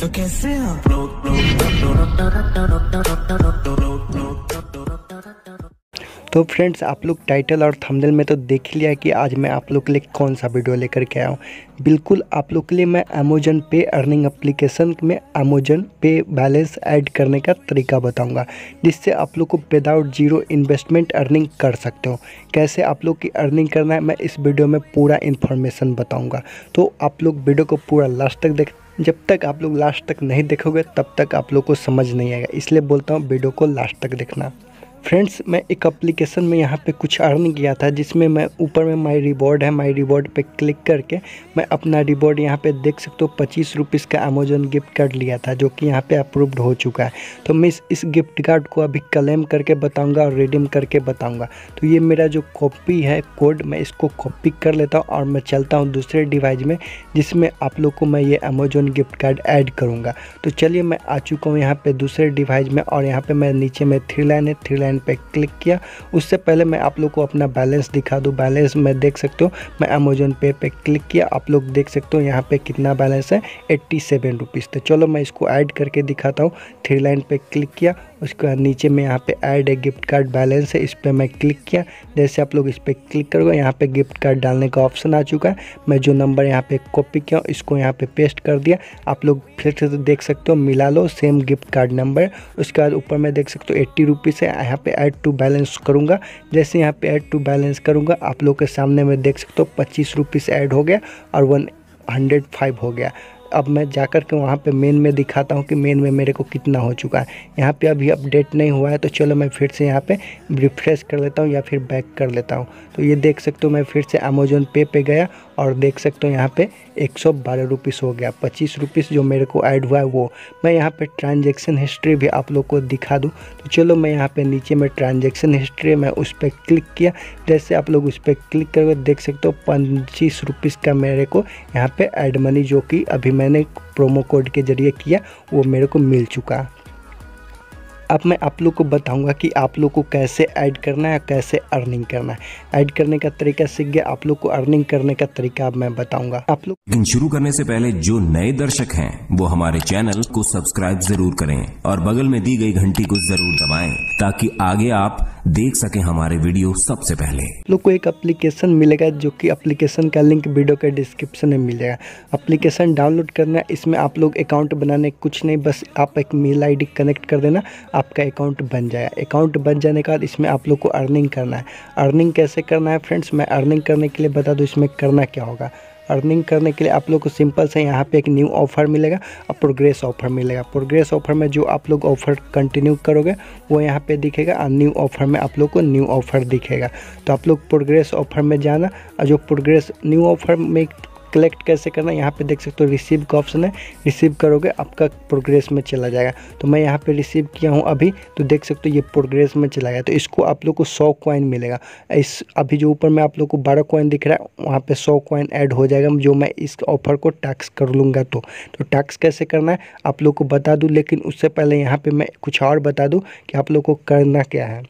तो कैसे तो फ्रेंड्स आप लोग टाइटल और थंबनेल में तो देख लिया कि आज मैं आप लोग के लिए कौन सा वीडियो लेकर के आया हूँ बिल्कुल आप लोग के लिए मैं अमेजन पे अर्निंग एप्लीकेशन में अमेजन पे बैलेंस ऐड करने का तरीका बताऊंगा जिससे आप लोग को विदाउट जीरो इन्वेस्टमेंट अर्निंग कर सकते हो कैसे आप लोग की अर्निंग करना है मैं इस वीडियो में पूरा इन्फॉर्मेशन बताऊँगा तो आप लोग वीडियो को पूरा लास्ट तक देख जब तक आप लोग लास्ट तक नहीं देखोगे तब तक आप लोग को समझ नहीं आएगा इसलिए बोलता हूँ वीडियो को लास्ट तक देखना फ्रेंड्स मैं एक एप्लीकेशन में यहाँ पे कुछ अर्न किया था जिसमें मैं ऊपर में माय रिवॉर्ड है माय रिवॉर्ड पे क्लिक करके मैं अपना रिवॉर्ड यहाँ पे देख सकते हो पच्चीस रुपीज़ का अमेजोन गिफ्ट कार्ड लिया था जो कि यहाँ पे अप्रूव्ड हो चुका है तो मैं इस गिफ्ट कार्ड को अभी क्लेम करके बताऊँगा और रिडीम करके बताऊँगा तो ये मेरा जो कॉपी है कोड मैं इसको कॉपी कर लेता हूँ और मैं चलता हूँ दूसरे डिवाइस में जिसमें आप लोग को मैं ये अमेजोन गिफ्ट कार्ड ऐड करूँगा तो चलिए मैं आ चुका हूँ यहाँ पर दूसरे डिवाइस में और यहाँ पर मैं नीचे में थ्री लाइन है थ्री लाइन साइन पे क्लिक किया उससे पहले मैं आप लोग को अपना बैलेंस दिखा दूँ बैलेंस मैं देख सकते हो मैं अमेजोन पे पे क्लिक किया आप लोग देख सकते हो यहाँ पे कितना बैलेंस है एट्टी सेवन रुपीज़ तो चलो मैं इसको ऐड करके दिखाता हूँ थ्री लाइन पर क्लिक किया उसके बाद नीचे में यहाँ पे add a gift card balance है इस पर मैं क्लिक किया जैसे आप लोग इस पर क्लिक करोगे यहाँ पे गिफ्ट कार्ड डालने का ऑप्शन आ चुका है मैं जो नंबर यहाँ पे कॉपी किया इसको यहाँ पे पेस्ट कर दिया आप लोग फिर से देख सकते हो मिला लो सेम गिफ्ट कार्ड नंबर उसके बाद ऊपर में देख सकते हो एट्टी रुपीज़ है यहाँ पे ऐड टू बैलेंस करूँगा जैसे यहाँ पे ऐड टू बैलेंस करूँगा आप लोग के सामने में देख सकते हो पच्चीस रुपीस ऐड हो गया और वन हंड्रेड फाइव हो गया अब मैं जाकर के वहाँ पे मेन में दिखाता हूँ कि मेन में मेरे को कितना हो चुका है यहाँ पे अभी अपडेट नहीं हुआ है तो चलो मैं फिर से यहाँ पे रिफ्रेश कर लेता हूँ या फिर बैक कर लेता हूँ तो ये देख सकते हो मैं फिर से अमेजोन पे पे गया और देख सकते हो यहाँ पे एक सौ बारह हो गया पच्चीस रुपीज़ जो मेरे को ऐड हुआ है वो मैं यहाँ पर ट्रांजेक्शन हिस्ट्री भी आप लोग को दिखा दूँ तो चलो मैं यहाँ पर नीचे में ट्रांजेक्शन हिस्ट्री मैं उस पर क्लिक किया जैसे आप लोग उस पर क्लिक करके देख सकते हो पच्चीस का मेरे को यहाँ पे एड मनी जो कि अभी मैंने प्रोमो कोड के ज़रिए किया वो मेरे को मिल चुका अब मैं आप लोग को बताऊंगा कि आप लोग को कैसे ऐड करना है कैसे अर्निंग करना है ऐड करने का तरीका सीख गया आप लोग को अर्निंग करने का तरीका अब मैं बताऊंगा आप लोग लेकिन शुरू करने से पहले जो नए दर्शक हैं वो हमारे चैनल को सब्सक्राइब जरूर करें और बगल में दी गई घंटी को जरूर दबाएं ताकि आगे आप देख सके हमारे वीडियो सबसे पहले लोग को एक एप्लीकेशन मिलेगा जो कि एप्लीकेशन का लिंक वीडियो के डिस्क्रिप्शन में मिलेगा एप्लीकेशन डाउनलोड करना इसमें आप लोग अकाउंट बनाने कुछ नहीं बस आप एक मेल आईडी कनेक्ट कर देना आपका अकाउंट बन जाएगा अकाउंट बन जाने के बाद इसमें आप लोग को अर्निंग करना है अर्निंग कैसे करना है फ्रेंड्स मैं अर्निंग करने के लिए बता दूँ इसमें करना क्या होगा अर्निंग करने के लिए आप लोग को सिंपल से यहाँ पे एक न्यू ऑफर मिलेगा और प्रोग्रेस ऑफर मिलेगा प्रोग्रेस ऑफर में जो आप लोग ऑफर कंटिन्यू करोगे वो यहाँ पे दिखेगा और न्यू ऑफर में आप लोग को न्यू ऑफर दिखेगा तो आप लोग प्रोग्रेस ऑफर में जाना और जो प्रोग्रेस न्यू ऑफर में कलेक्ट कैसे करना है यहाँ पे देख सकते हो रिसीव का ऑप्शन है रिसीव करोगे आपका प्रोग्रेस में चला जाएगा तो मैं यहाँ पे रिसीव किया हूँ अभी तो देख सकते हो ये प्रोग्रेस में चला गया तो इसको आप लोग को सौ कॉइन मिलेगा इस अभी जो ऊपर में आप लोग को बारह कॉइन दिख रहा है वहाँ पर सौ कॉइन ऐड हो जाएगा जो मैं इस ऑफर को टैक्स कर लूँगा तो, तो टैक्स कैसे करना है आप लोग को बता दूँ लेकिन उससे पहले यहाँ पर मैं कुछ और बता दूँ कि आप लोग को करना क्या है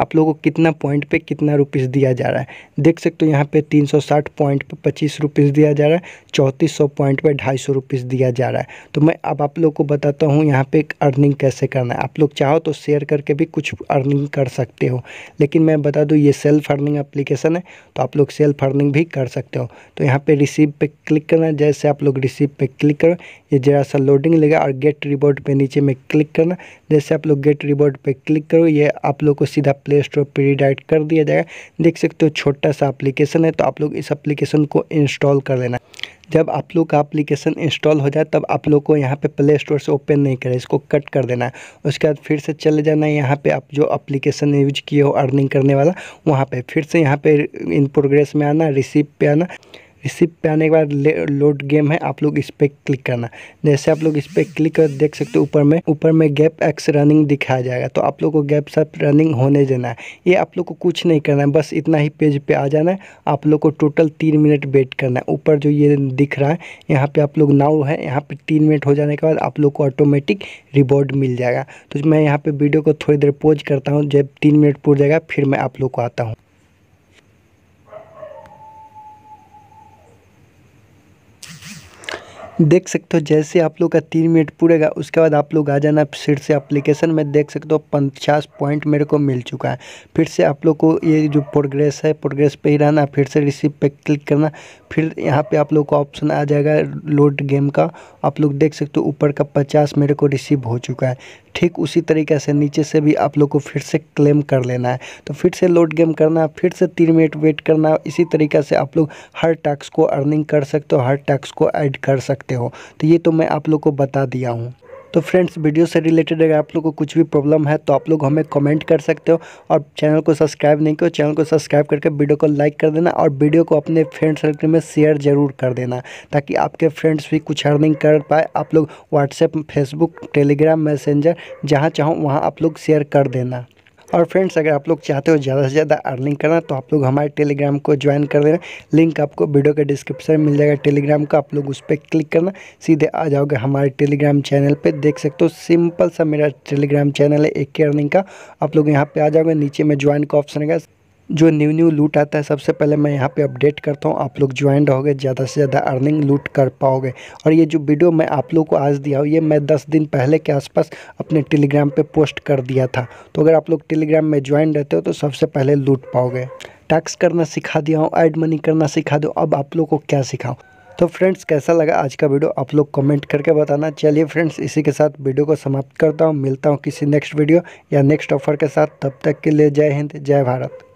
आप लोगों को कितना पॉइंट पे कितना रुपीस दिया जा रहा है देख सकते हो यहाँ पे 360 पॉइंट पे पच्चीस रुपीस दिया जा रहा है चौंतीस सौ पॉइंट पे ढाई सौ रुपीस दिया जा रहा है तो मैं अब आप लोग को बताता हूँ यहाँ पे अर्निंग कैसे करना है आप लोग चाहो तो शेयर करके भी कुछ अर्निंग कर सकते हो लेकिन मैं बता दूँ ये सेल्फ अर्निंग अप्लीकेशन है तो आप लोग सेल्फ अर्निंग भी कर सकते हो तो यहाँ पर रिसीव पर क्लिक करना जैसे आप लोग रिसीव पर क्लिक करो ये जरा सा लोडिंग लेगा और गेट रिबोर्ट पर नीचे में क्लिक करना जैसे आप लोग गेट रिबोर्ट पर क्लिक करो ये आप लोग को सीधा प्ले स्टोर पर रिडाइट कर दिया जाएगा देख सकते हो छोटा सा एप्लीकेशन है तो आप लोग इस एप्लीकेशन को इंस्टॉल कर लेना जब आप लोग का एप्लीकेशन इंस्टॉल हो जाए तब आप लोग को यहाँ पे प्ले स्टोर से ओपन नहीं करें इसको कट कर देना है उसके बाद फिर से चले जाना है यहाँ पर आप जो अप्लीकेशन यूज किए हो अर्निंग करने वाला वहाँ पर फिर से यहाँ पर इन प्रोग्रेस में आना रिसीप पर आना रिसिप पे आने के बाद लोड गेम है आप लोग इस पर क्लिक करना जैसे आप लोग इस पर क्लिक कर देख सकते हो ऊपर में ऊपर में गैप एक्स रनिंग दिखाया जाएगा तो आप लोग को गैप सब रनिंग होने देना है ये आप लोग को कुछ नहीं करना है बस इतना ही पेज पे आ जाना है आप लोग को टोटल तीन मिनट वेट करना है ऊपर जो ये दिख रहा है यहाँ पर आप लोग नाव है यहाँ पर तीन मिनट हो जाने के बाद आप लोग को ऑटोमेटिक रिवॉर्ड मिल जाएगा तो मैं यहाँ पर वीडियो को थोड़ी देर पोज करता हूँ जब तीन मिनट पूर जाएगा फिर मैं आप लोग को आता हूँ देख सकते हो जैसे आप लोग का तीन मिनट पूरेगा उसके बाद आप लोग आ जाना फिर से एप्लीकेशन में देख सकते हो पचास पॉइंट मेरे को मिल चुका है फिर से आप लोग को ये जो प्रोग्रेस है प्रोग्रेस पे ही रहना फिर से रिसीव पे क्लिक करना फिर यहाँ पे आप लोग को ऑप्शन आ जाएगा लोड गेम का आप लोग देख सकते हो ऊपर का पचास मेरे को रिसीव हो चुका है ठीक उसी तरीके से नीचे से भी आप लोग को फिर से क्लेम कर लेना है तो फिर से लोड गेम करना है फिर से तीन मिनट वेट करना है इसी तरीके से आप लोग हर टास्क को अर्निंग कर सकते हो हर टास्क को ऐड कर सकते हो तो ये तो मैं आप लोग को बता दिया हूँ तो फ्रेंड्स वीडियो से रिलेटेड अगर आप लोग को कुछ भी प्रॉब्लम है तो आप लोग हमें कमेंट कर सकते हो और चैनल को सब्सक्राइब नहीं करो चैनल को सब्सक्राइब करके वीडियो को लाइक कर देना और वीडियो को अपने फ्रेंड सर्कल में शेयर जरूर कर देना ताकि आपके फ्रेंड्स भी कुछ अर्निंग कर पाए आप लोग व्हाट्सएप फेसबुक टेलीग्राम मैसेंजर जहाँ चाहो वहाँ आप लोग शेयर कर देना और फ्रेंड्स अगर आप लोग चाहते हो ज़्यादा से ज़्यादा अर्निंग करना तो आप लोग हमारे टेलीग्राम को ज्वाइन कर देना लिंक आपको वीडियो के डिस्क्रिप्शन में मिल जाएगा टेलीग्राम का आप लोग उस पर क्लिक करना सीधे आ जाओगे हमारे टेलीग्राम चैनल पर देख सकते हो सिंपल सा मेरा टेलीग्राम चैनल है एक के अर्निंग का आप लोग यहाँ पर आ जाओगे नीचे में ज्वाइन का ऑप्शन है जो न्यू न्यू लूट आता है सबसे पहले मैं यहाँ पे अपडेट करता हूँ आप लोग ज्वाइन रहोगे ज़्यादा से ज़्यादा अर्निंग लूट कर पाओगे और ये जो वीडियो मैं आप लोग को आज दिया हूँ ये मैं 10 दिन पहले के आसपास अपने टेलीग्राम पे पोस्ट कर दिया था तो अगर आप लोग टेलीग्राम में ज्वाइन रहते हो तो सबसे पहले लूट पाओगे टैक्स करना सिखा दिया हूँ ऐड मनी करना सिखा दो अब आप लोग को क्या सिखाऊँ तो फ्रेंड्स कैसा लगा आज का वीडियो आप लोग कमेंट करके बताना चलिए फ्रेंड्स इसी के साथ वीडियो को समाप्त करता हूँ मिलता हूँ किसी नेक्स्ट वीडियो या नेक्स्ट ऑफर के साथ तब तक के लिए जय हिंद जय भारत